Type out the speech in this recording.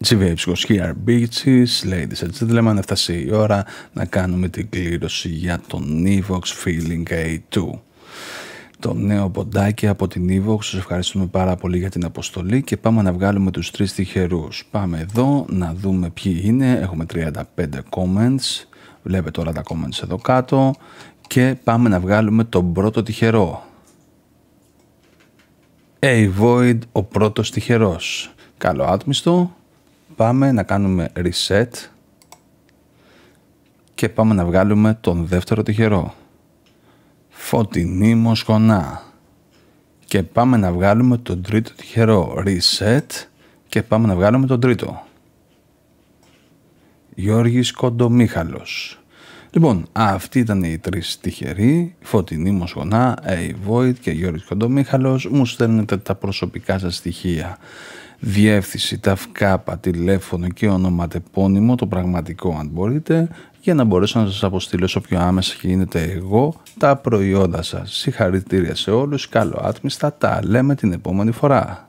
GVH Beaches, ladies and gentlemen, έφτασε η ώρα να κάνουμε την κλήρωση για τον Evox Feeling A2. Το νέο ποντάκι από την Evox, σας ευχαριστούμε πάρα πολύ για την αποστολή και πάμε να βγάλουμε τους τρεις τυχερούς. Πάμε εδώ να δούμε ποιοι είναι, έχουμε 35 comments, βλέπετε όλα τα comments εδώ κάτω και πάμε να βγάλουμε τον πρώτο τυχερό. τυχερό. A-Void, ο πρώτος τυχερός. Καλό άτμιστο, πάμε να κάνουμε reset και πάμε να βγάλουμε τον δεύτερο τυχερό. Φωτεινή μοσχονά. Και πάμε να βγάλουμε τον τρίτο τυχερό. Reset και πάμε να βγάλουμε τον τρίτο. Γιώργης Κοντομίχαλος. Λοιπόν, αυτοί ήταν οι τρεις τυχεροί. Φωτεινή Μοσχονά, A. Void και Γιώργη Κοντομίχαλο. Μου στέλνετε τα προσωπικά σας στοιχεία. Διεύθυνση, ταυκάπα, τηλέφωνο και ονοματεπώνυμο, το πραγματικό αν μπορείτε, για να μπορέσω να σας αποστείλω όσο πιο άμεσα γίνεται εγώ τα προϊόντα σας. Συγχαρητήρια σε όλους, καλό άτμιστα, τα λέμε την επόμενη φορά.